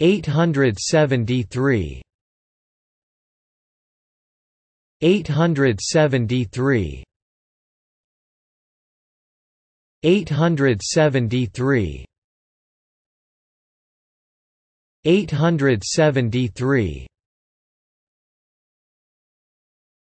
873 873 873 873 873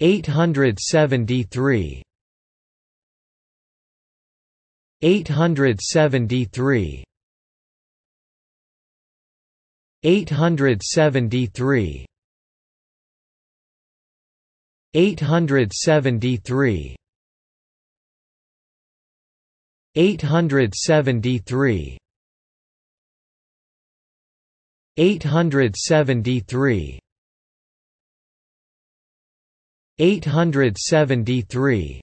873 873 873 873 873 873 873